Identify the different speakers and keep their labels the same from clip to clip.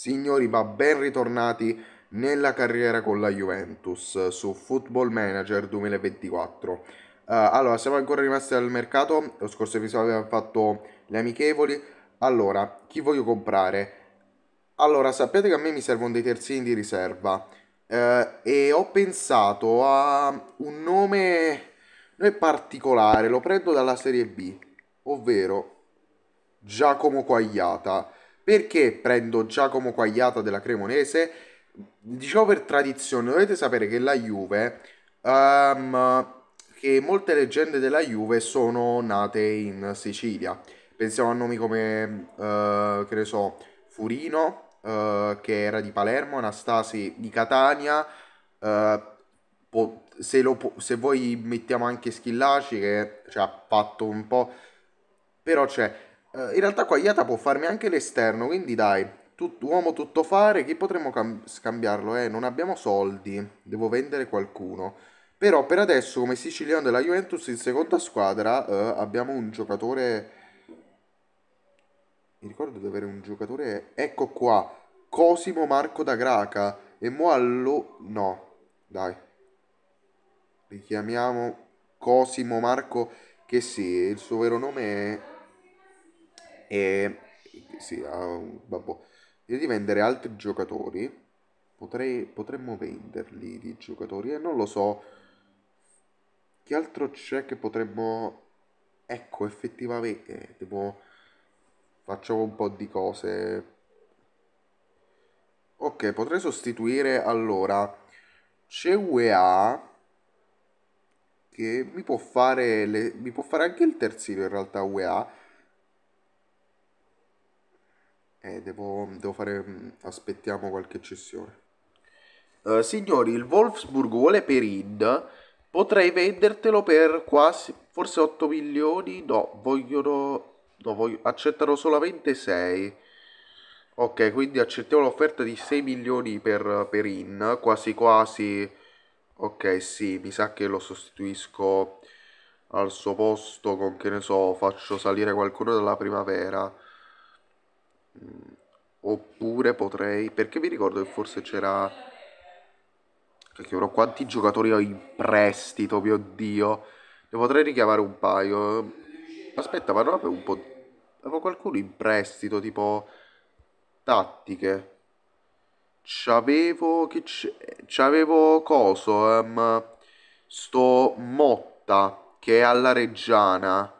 Speaker 1: Signori, ma ben ritornati nella carriera con la Juventus su Football Manager 2024. Uh, eh, allora, siamo ancora rimasti al mercato. Lo scorso episodio abbiamo fatto le amichevoli. Allora, chi voglio comprare? Allora, sappiate che a me mi servono dei terzini di riserva. Uh, e ho pensato a un nome non particolare, lo prendo dalla Serie B, ovvero Giacomo Quagliata. Perché prendo Giacomo Quagliata della Cremonese? Diciamo per tradizione, dovete sapere che la Juve, um, che molte leggende della Juve sono nate in Sicilia. Pensiamo a nomi come, uh, che ne so, Furino, uh, che era di Palermo, Anastasi di Catania, uh, po- se, po- se, voi mettiamo anche Schillaci, che cioè, ha fatto un po'... Però c'è... Eh, in realtà qua Iata può farmi anche l'esterno, quindi dai, tut- uomo tutto fare, chi potremmo scambiarlo? Eh, non abbiamo soldi, devo vendere qualcuno. Però per adesso come siciliano della Juventus in seconda squadra eh, abbiamo un giocatore... Mi ricordo di avere un giocatore... Ecco qua, Cosimo Marco da Graca. E Moallo... No, dai. Richiamiamo Cosimo Marco che sì, il suo vero nome è e sì, uh, vabbè, io di vendere altri giocatori, potrei, potremmo venderli di giocatori e non lo so che altro c'è che potremmo ecco effettivamente tipo facciamo un po' di cose ok potrei sostituire allora c'è UEA che mi può fare le, mi può fare anche il terzino in realtà UEA eh, devo, devo fare. Mm, aspettiamo qualche cessione. Uh, signori, il Wolfsburg vuole per Perin. Potrei vendertelo per quasi. Forse 8 milioni. No, vogliono. No, voglio, accettano solamente 6. Ok, quindi accettiamo l'offerta di 6 milioni per In. Quasi quasi. Ok, sì, mi sa che lo sostituisco al suo posto con che ne so, faccio salire qualcuno dalla primavera. Oppure potrei... Perché vi ricordo che forse c'era... Cacchio, ora quanti giocatori ho in prestito, mio Dio. Ne potrei richiamare un paio. Aspetta, ma non avevo un po'... Avevo qualcuno in prestito, tipo... Tattiche. C'avevo... Che c'avevo coso? Um, sto Motta, che è alla Reggiana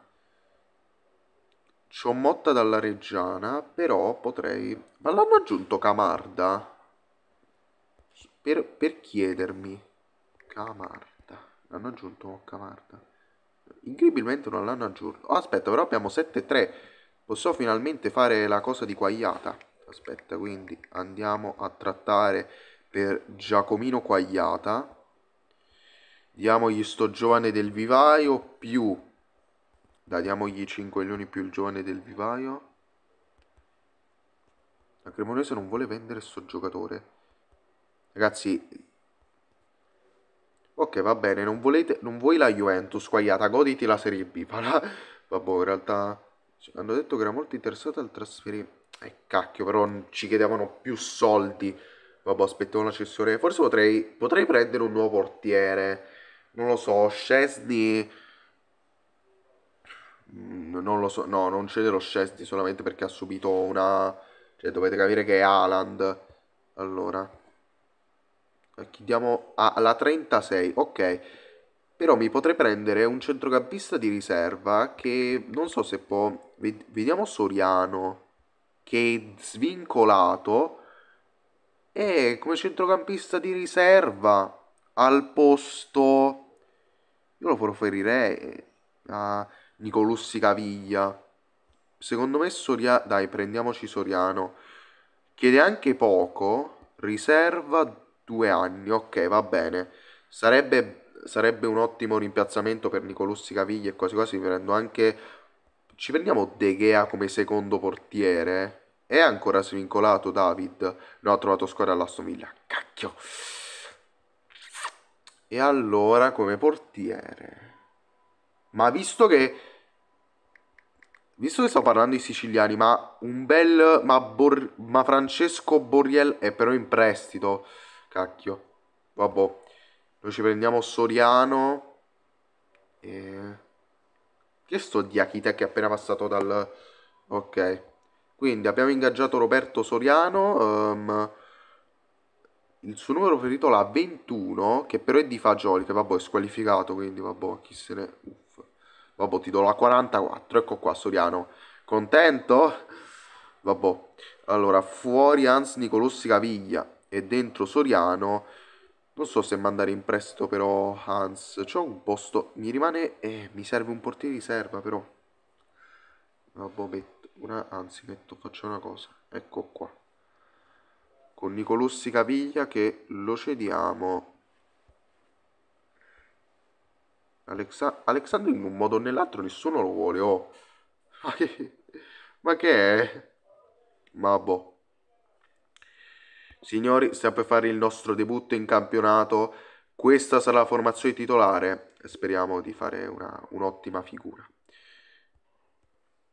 Speaker 1: C'ho Motta dalla Reggiana, però potrei... Ma l'hanno aggiunto Camarda? Per, per chiedermi. Camarda. L'hanno aggiunto Camarda. Incredibilmente non l'hanno aggiunto. Oh, aspetta, però abbiamo 7-3. Posso finalmente fare la cosa di Quagliata. Aspetta, quindi andiamo a trattare per Giacomino Quagliata. Diamogli sto giovane del vivaio più diamogli 5 leoni più il giovane del vivaio. La Cremonese non vuole vendere sto giocatore. Ragazzi... Ok, va bene, non, volete, non vuoi la Juventus, squagliata, goditi la Serie B. Farà... Vabbè, in realtà... Hanno detto che era molto interessato al trasferimento. Eh, cacchio, però ci chiedevano più soldi. Vabbè, aspettavo l'accessore. Forse potrei, potrei prendere un nuovo portiere. Non lo so, Scesni Mm, non lo so, no, non cede lo Scesti solamente perché ha subito una... Cioè, dovete capire che è Haaland. Allora. Eh, chiudiamo ah, alla 36, ok. Però mi potrei prendere un centrocampista di riserva che non so se può... Vediamo Soriano, che è svincolato. E come centrocampista di riserva al posto... Io lo preferirei eh, a... Ah Nicolussi Caviglia. Secondo me Soriano, dai, prendiamoci Soriano. Chiede anche poco, riserva due anni, ok, va bene. Sarebbe, sarebbe un ottimo rimpiazzamento per Nicolussi Caviglia e quasi quasi mi prendo anche... Ci prendiamo De Gea come secondo portiere? È ancora svincolato David? No, ha trovato squadra all'Aston Villa. Cacchio! E allora come portiere? Ma visto che Visto che sto parlando di siciliani, ma un bel... Ma, Bor, ma Francesco Borriel è però in prestito. Cacchio. Vabbè. Noi ci prendiamo Soriano. E... Che sto di Akita che è appena passato dal... Ok. Quindi abbiamo ingaggiato Roberto Soriano. Um, il suo numero preferito la 21, che però è di Fagioli, che vabbè è squalificato, quindi vabbè, chi se ne... Uff. Vabbè, ti do la 44. Ecco qua, Soriano. Contento? Vabbè. Allora, fuori Hans Nicolossi Caviglia e dentro Soriano. Non so se mandare in prestito però Hans. C'ho un posto, mi rimane... Eh, mi serve un portiere di serva però. Vabbè, metto una... Anzi, metto, faccio una cosa. Ecco qua. Con Nicolossi Caviglia che lo cediamo Alexa- Alexandro in un modo o nell'altro nessuno lo vuole, oh. Ma che, ma che è? Ma boh. Signori, stiamo per fare il nostro debutto in campionato. Questa sarà la formazione titolare. Speriamo di fare una, un'ottima figura.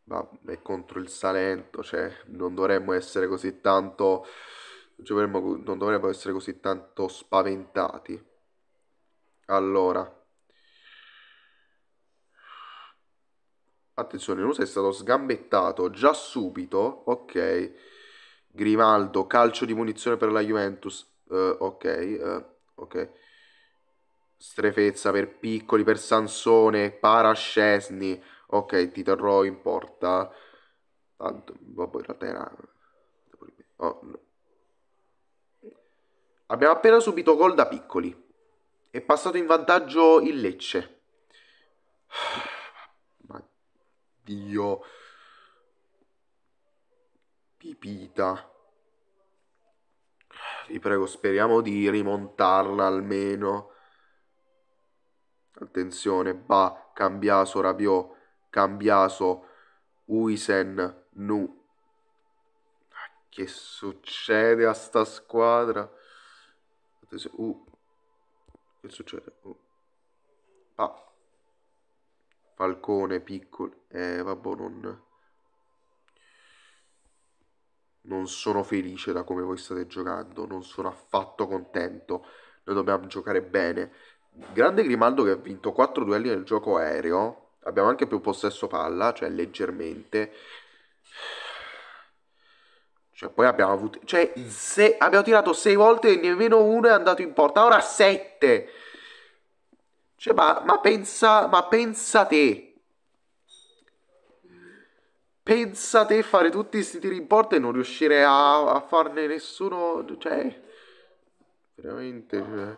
Speaker 1: Vabbè, contro il Salento, cioè, non dovremmo essere così tanto... non dovremmo essere così tanto spaventati. Allora, Attenzione, Nusa è stato sgambettato già subito. Ok. Grimaldo, calcio di munizione per la Juventus. Uh, ok, uh, ok. Strefezza per Piccoli, per Sansone, Parascesni. Ok, ti terrò in porta. Tanto, vabbè, in realtà era... Oh, no. Abbiamo appena subito gol da Piccoli. È passato in vantaggio il Lecce. Dio. Pipita. Vi prego, speriamo di rimontarla almeno. Attenzione, Ba, Cambiaso, Rabiot, Cambiaso, Uisen, Nu. Ah, che succede a sta squadra? Uh. Che succede? Uh. Ba. Falcone, piccolo eh, vabbè, non, non sono felice da come voi state giocando, non sono affatto contento, noi dobbiamo giocare bene. Grande Grimaldo che ha vinto 4 duelli nel gioco aereo, abbiamo anche più possesso palla, cioè leggermente. Cioè, poi abbiamo avuto. Cioè, se, abbiamo tirato 6 volte e nemmeno uno è andato in porta. Ora 7. Cioè, ma, ma, pensa, ma pensa te. Pensate te fare tutti questi tiri in porta e non riuscire a, a farne nessuno. Cioè. Veramente. Cioè.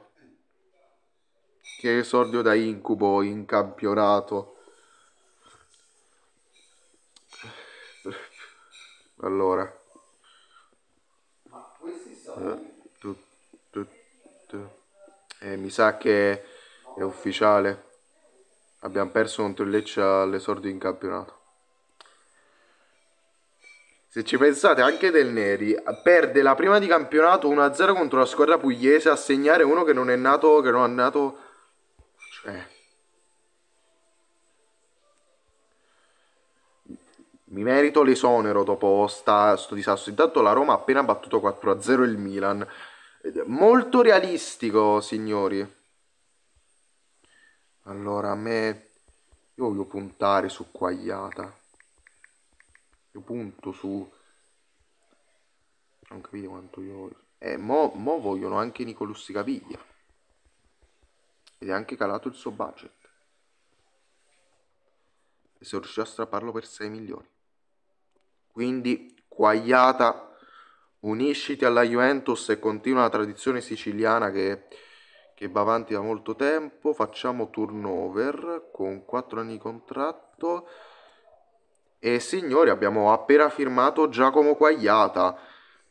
Speaker 1: Che esordio da incubo in campionato. Allora. Ma questi sono. Eh, mi sa che è ufficiale. Abbiamo perso contro il Lecce all'esordio in campionato. Se ci pensate anche Del Neri perde la prima di campionato 1-0 contro la squadra pugliese a segnare uno che non è nato, che non è nato... Cioè... Mi merito l'esonero dopo sta, sto disastro. Intanto la Roma ha appena battuto 4-0 il Milan. Molto realistico, signori. Allora, a me... Io voglio puntare su Quagliata. Io punto su... Non capite quanto io... Eh, mo, mo vogliono anche Nicolussi Caviglia. Ed è anche calato il suo budget. E se riuscito a strapparlo per 6 milioni. Quindi, Quagliata unisciti alla Juventus e continua la tradizione siciliana che, che, va avanti da molto tempo. Facciamo turnover con 4 anni di contratto. E signori, abbiamo appena firmato Giacomo Quagliata,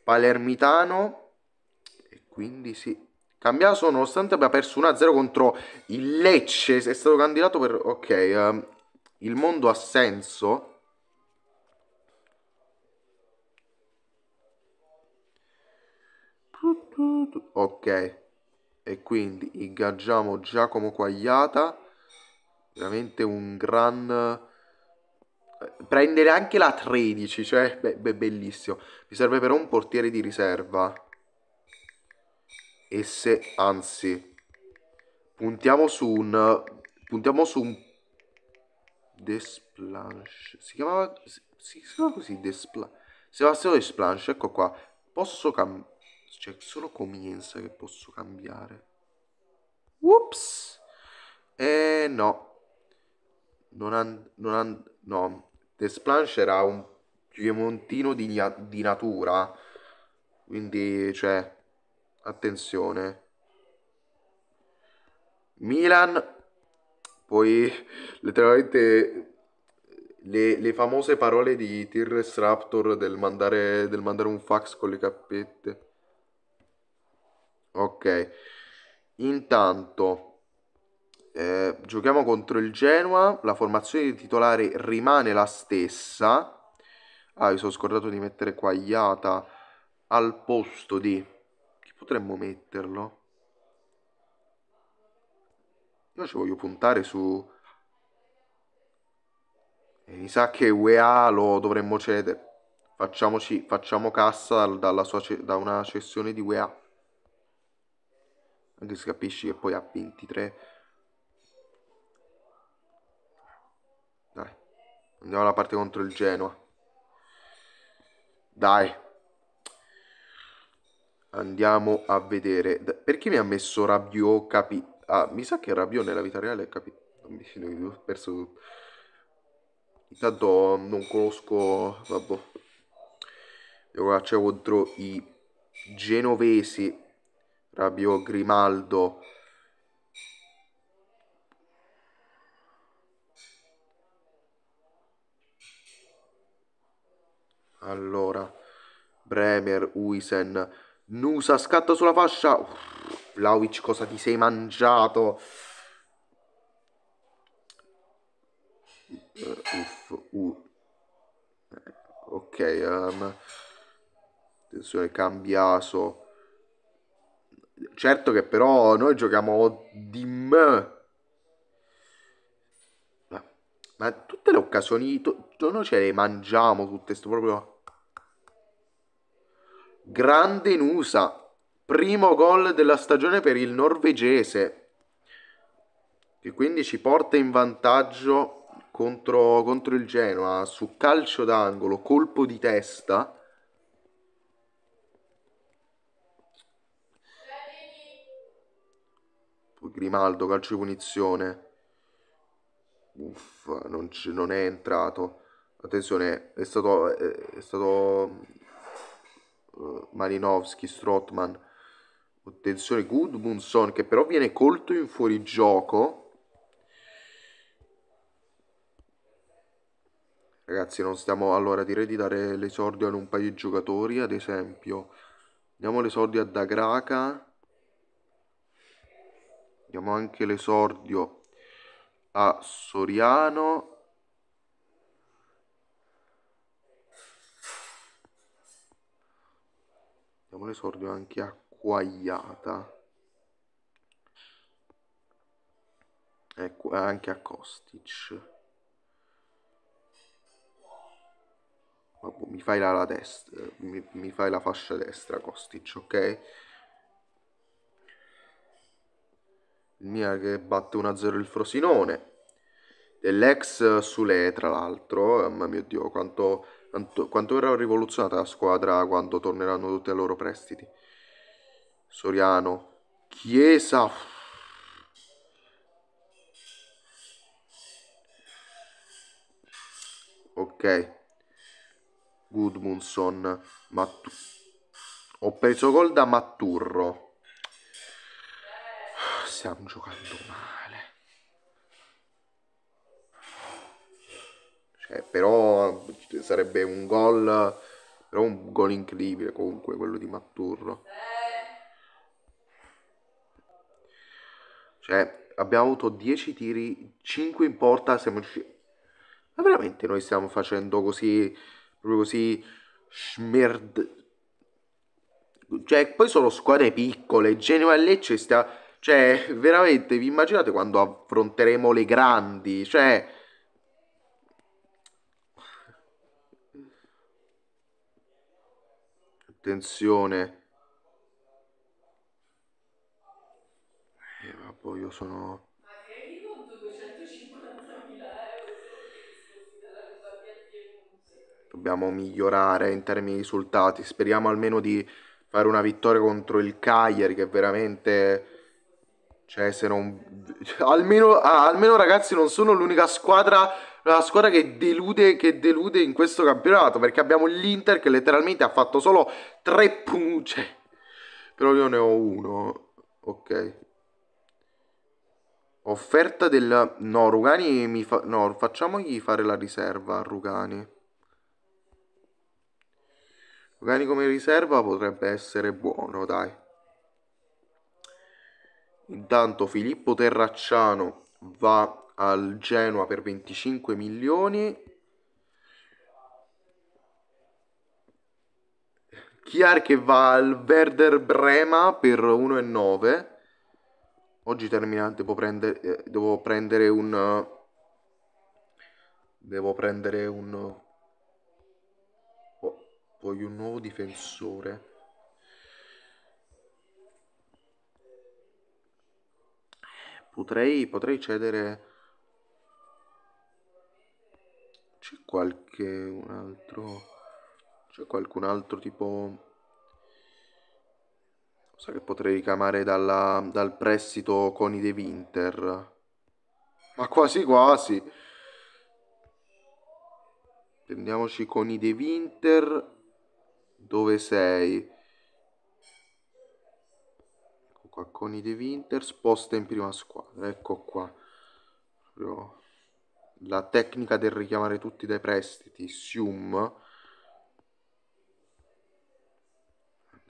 Speaker 1: palermitano, e quindi sì. Cambiato nonostante abbia perso 1-0 contro il Lecce, è stato candidato per... Ok, um, il mondo ha senso. Ok, e quindi ingaggiamo Giacomo Quagliata, veramente un gran prendere anche la 13, cioè, beh, beh, bellissimo. Mi serve però un portiere di riserva. E se, anzi, puntiamo su un... Puntiamo su un... Desplash. Si chiamava... Si, si chiama così, Desplash. Sebastiano Desplash, ecco qua. Posso cambiare... Cioè, solo comienza che posso cambiare. Ups! Eh, no. Non, and, non and, no. The Splash era un piemontino di, di natura, quindi cioè, attenzione. Milan, poi letteralmente le, le, famose parole di Tirres Raptor del mandare, del mandare, un fax con le cappette. Ok. Intanto, eh, giochiamo contro il Genoa, la formazione di titolare rimane la stessa. Ah, mi sono scordato di mettere Quagliata al posto di... Chi potremmo metterlo? Io ci voglio puntare su... E eh, mi sa che UEA lo dovremmo cedere. Facciamoci, facciamo cassa sua, da una cessione di UEA. Anche se capisci che poi ha 23 Andiamo alla parte contro il Genoa. Dai. Andiamo a vedere. Perché mi ha messo Rabiot capi... Ah, mi sa che Rabiot nella vita reale è capi... Ho perso tutto. Intanto non conosco... Vabbè. Devo cacciare contro i genovesi. Rabiot, Grimaldo... Allora, Bremer, Uisen, Nusa, scatta sulla fascia. Vlaovic, cosa ti sei mangiato? Uh, uff, uh. Ok, um. attenzione, cambiaso. Certo che però noi giochiamo di me. Ma, tutte le occasioni, noi ce le mangiamo tutte, sto proprio... Grande Nusa, primo gol della stagione per il norvegese, che quindi ci porta in vantaggio contro, contro il Genoa su calcio d'angolo, colpo di testa. Grimaldo, calcio di punizione. Uff, non, non, è entrato. Attenzione, è stato, è, è stato eh, Malinowski, Strotman, attenzione Gudmundsson che però viene colto in fuorigioco. Ragazzi non stiamo, allora direi di dare l'esordio ad un paio di giocatori, ad esempio diamo l'esordio a Dagraka. diamo anche l'esordio a Soriano Facciamo l'esordio anche acquagliata. Ecco, anche a Kostic. Vabbè, mi fai la, la destra, mi, mi fai la fascia destra Kostic, ok? il Milan che batte 1-0 il Frosinone dell'ex Sule tra l'altro eh, mamma mio dio quanto quanto verrà rivoluzionata la squadra quando torneranno tutti ai loro prestiti. Soriano, Chiesa. Ok. Gudmundsson, Mattu- ho preso gol da Matturro. Stiamo giocando male. Eh, però sarebbe un gol, però un gol incredibile comunque quello di Matturro. Cioè, abbiamo avuto 10 tiri, 5 in porta, siamo riusciti... Ma veramente noi stiamo facendo così, proprio così, smerd... Cioè, poi sono squadre piccole, Genova e Lecce sta... Cioè, veramente, vi immaginate quando affronteremo le grandi? Cioè tensione e eh, vabbè io sono dobbiamo migliorare in termini di risultati speriamo almeno di fare una vittoria contro il Cagliari che veramente cioè se non almeno, ah, almeno ragazzi non sono l'unica squadra la squadra che delude, che delude in questo campionato, perché abbiamo l'Inter che letteralmente ha fatto solo tre punti, cioè, però io ne ho uno, ok. Offerta del... No, Rugani mi fa... No, facciamogli fare la riserva a Rugani. Rugani come riserva potrebbe essere buono, dai. Intanto Filippo Terracciano va al Genoa per 25 milioni. Chiar che va al Werder Brema per 1,9. Oggi terminante devo prendere, eh, devo prendere un... devo prendere un... Oh, voglio un nuovo difensore. Potrei, potrei, cedere c'è qualche un altro c'è qualcun altro tipo cosa che potrei ricamare dalla, dal prestito Coni De Winter ma quasi quasi prendiamoci Coni De Winter dove sei ecco qua Coni De Winter sposta in prima squadra ecco qua Proprio la tecnica del richiamare tutti dai prestiti, Sium,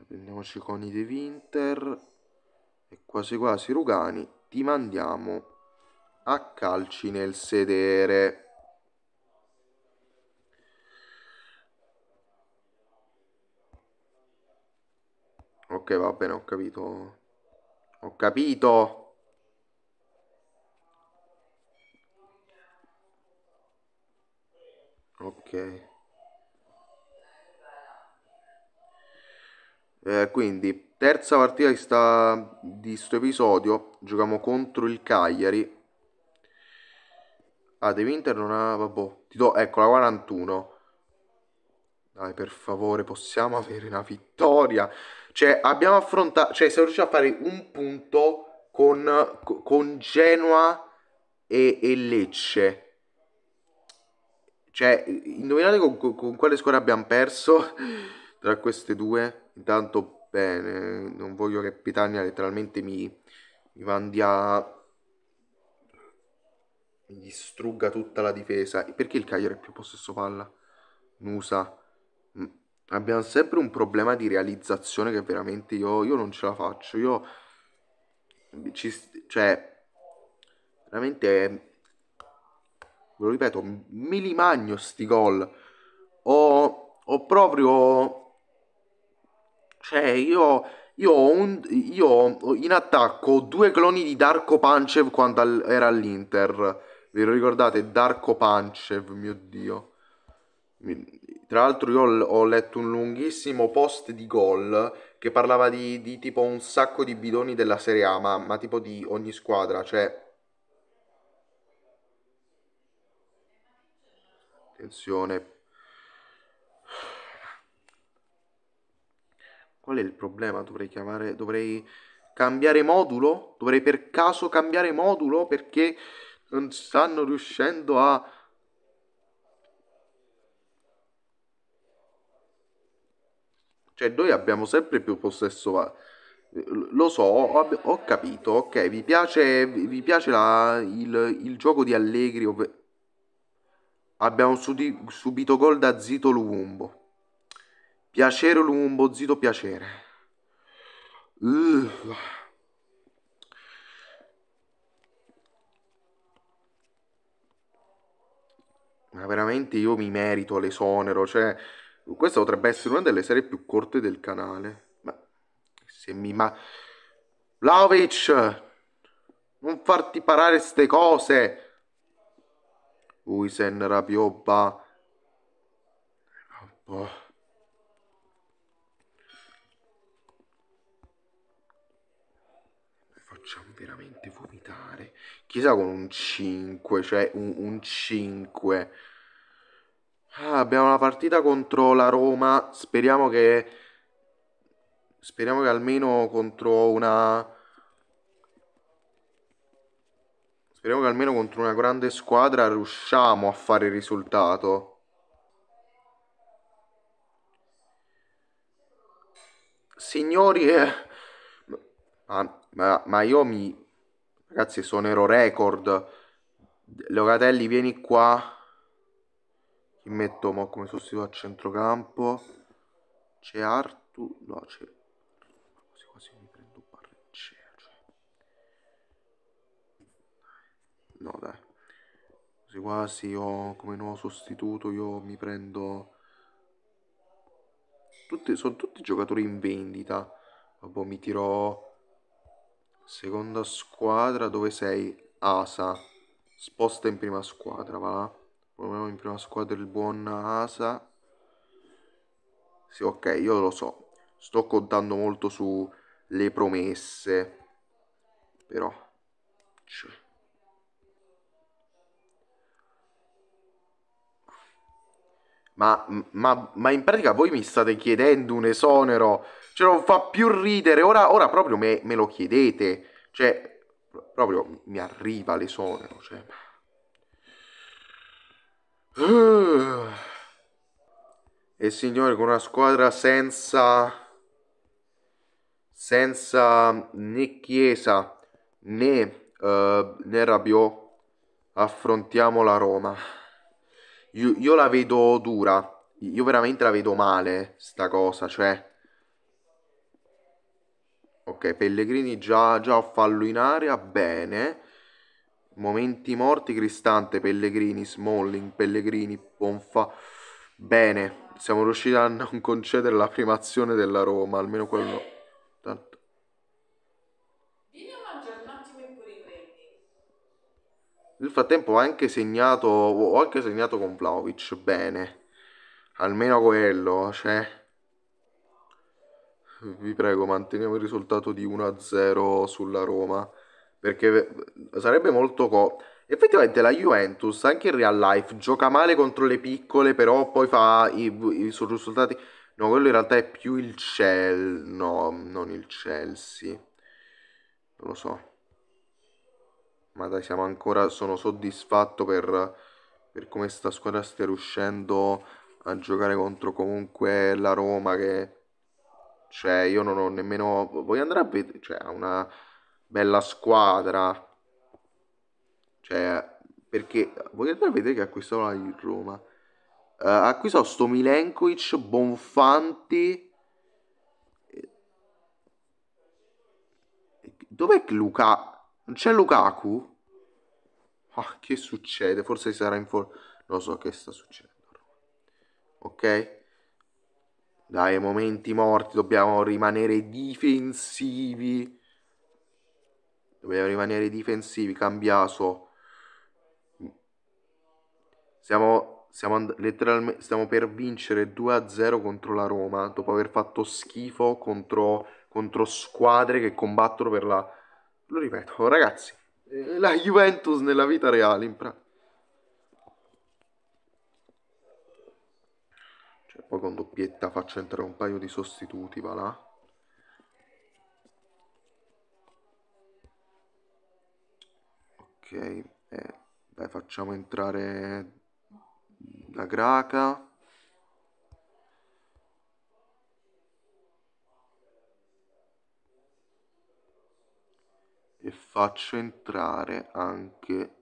Speaker 1: prendiamoci con i De Winter e quasi quasi Rugani, ti mandiamo a calci nel sedere. Ok, va bene, ho capito. Ho capito. ok eh, quindi terza partita di, questo episodio giochiamo contro il Cagliari ah De Winter non ha vabbè ti do ecco la 41 dai per favore possiamo avere una vittoria cioè abbiamo affrontato cioè siamo riusciti a fare un punto con, con Genoa e, e Lecce cioè, indovinate con, con, con quale squadra abbiamo perso tra queste due. Intanto, bene, non voglio che Pitania letteralmente mi, mi mandi a... Mi distrugga tutta la difesa. Perché il Cagliari è più possesso palla? Nusa. Mm, abbiamo sempre un problema di realizzazione che veramente io, io non ce la faccio. Io... Ci, cioè... Veramente ve lo ripeto, mi li magno sti gol. Ho, ho proprio... Cioè, io, io, ho un, io in attacco ho due cloni di Darko Panchev quando al, era all'Inter. Vi ricordate? Darko Panchev, mio Dio. Tra l'altro io ho letto un lunghissimo post di gol che parlava di, di tipo un sacco di bidoni della Serie A, ma, ma tipo di ogni squadra, cioè Attenzione. Qual è il problema? Dovrei chiamare... Dovrei cambiare modulo? Dovrei per caso cambiare modulo? Perché non stanno riuscendo a... Cioè, noi abbiamo sempre più possesso. Lo so, ho, capito. Ok, vi piace, vi piace la, il, il, gioco di Allegri, ovve, abbiamo sudi- subito gol da Zito Luumbo. Piacere Luumbo, Zito Piacere. Uh. Ma veramente io mi merito l'esonero, cioè questa potrebbe essere una delle serie più corte del canale. Ma se mi ma Vlaovic non farti parare ste cose. Ui Uisen, Rabiobba. Oh. Facciamo veramente vomitare. Chissà con un 5, cioè un, un 5. Ah, abbiamo una partita contro la Roma. Speriamo che... Speriamo che almeno contro una Speriamo che almeno contro una grande squadra riusciamo a fare il risultato. Signori, eh, ma, ma, ma io mi... Ragazzi, sonero record. Locatelli, vieni qua. Ti metto mo come sostituto a centrocampo? C'è Artu? No, c'è... no dai Così quasi io come nuovo sostituto io mi prendo tutti, sono tutti giocatori in vendita vabbè mi tiro seconda squadra dove sei Asa sposta in prima squadra va là proviamo in prima squadra il buon Asa sì ok io lo so sto contando molto sulle promesse però cioè. Ma, ma, ma, in pratica voi mi state chiedendo un esonero, cioè non fa più ridere, ora, ora proprio me, me, lo chiedete, cioè proprio mi arriva l'esonero, cioè... Eh. E signore, con una squadra senza... senza né Chiesa né, uh, né Rabiot, affrontiamo la Roma. Io, io, la vedo dura. Io veramente la vedo male, sta cosa, cioè... Ok, Pellegrini già, già fallo in area, bene. Momenti morti, Cristante, Pellegrini, Smalling, Pellegrini, Bonfa... Bene, siamo riusciti a non concedere la prima azione della Roma, almeno quello... Nel frattempo ha anche segnato, ho anche segnato con Vlaovic, bene. Almeno quello, cioè... Vi prego, manteniamo il risultato di 1-0 sulla Roma. Perché sarebbe molto... Co- Effettivamente la Juventus, anche in real life, gioca male contro le piccole, però poi fa i, i suoi risultati... No, quello in realtà è più il Chelsea. No, non il Chelsea. Non lo so ma dai, siamo ancora, sono soddisfatto per, per come sta squadra stia riuscendo a giocare contro comunque la Roma che cioè io non ho nemmeno voglio andare a vedere cioè una bella squadra cioè perché voglio andare a vedere che ha acquistato la Roma uh, ha acquistato sto Milenkovic Bonfanti dov'è Luca non c'è Lukaku? Ah, che succede? Forse sarà in forma. Lo so che sta succedendo. Ok? Dai, momenti morti, dobbiamo rimanere difensivi. Dobbiamo rimanere difensivi, cambiaso. Siamo, siamo letteralmente stiamo per vincere 2-0 contro la Roma, dopo aver fatto schifo contro, contro squadre che combattono per la lo ripeto, ragazzi, eh, la Juventus nella vita reale, in pratica. Cioè, poi con doppietta faccio entrare un paio di sostituti, va là. Ok, eh, dai, facciamo entrare la Graca. faccio entrare anche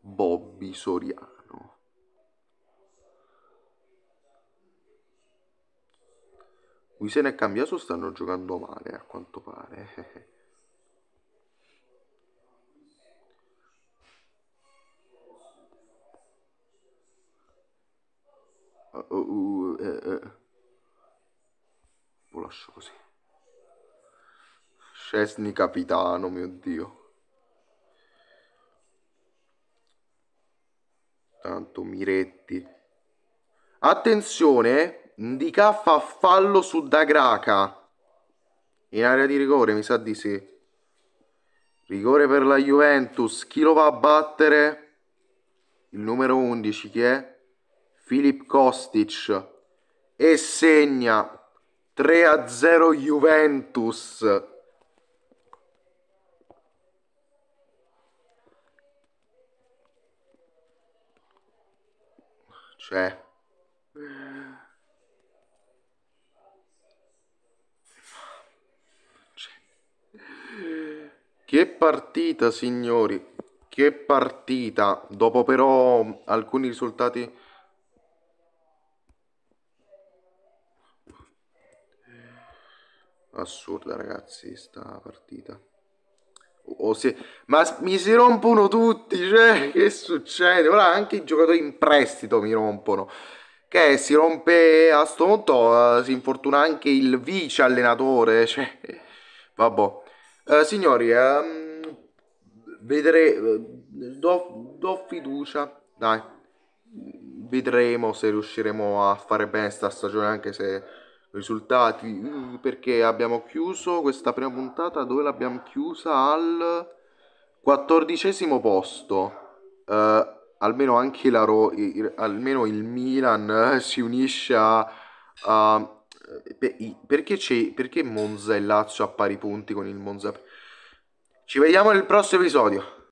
Speaker 1: Bobby Soriano. Qui se ne è cambiato, stanno giocando male a quanto pare. uh, uh, uh, uh, Lo lascio così. Scesni capitano, mio dio. Tanto Miretti. Attenzione, Indica eh. fa fallo su Dagraca. In area di rigore, mi sa di sì. Rigore per la Juventus. Chi lo va a battere? Il numero 11, chi è? Filip Kostic. E segna 3-0 Juventus. Cioè... Che partita, signori! Che partita! Dopo però alcuni risultati... Assurda, ragazzi, sta partita o se, ma mi si rompono tutti, cioè che succede? Ora anche i giocatori in prestito mi rompono. Che si rompe a sto punto, eh, si infortuna anche il vice allenatore, cioè vabbè. Uh, eh, signori, um, ehm, vedremo. Eh, do, do, fiducia, dai. Vedremo se riusciremo a fare bene sta stagione anche se risultati mm, perché abbiamo chiuso questa prima puntata dove l'abbiamo chiusa al quattordicesimo posto uh, almeno anche la Ro- il, almeno il Milan uh, si unisce a, a per, perché, c'è, perché Monza e Lazio a pari punti con il Monza ci vediamo nel prossimo episodio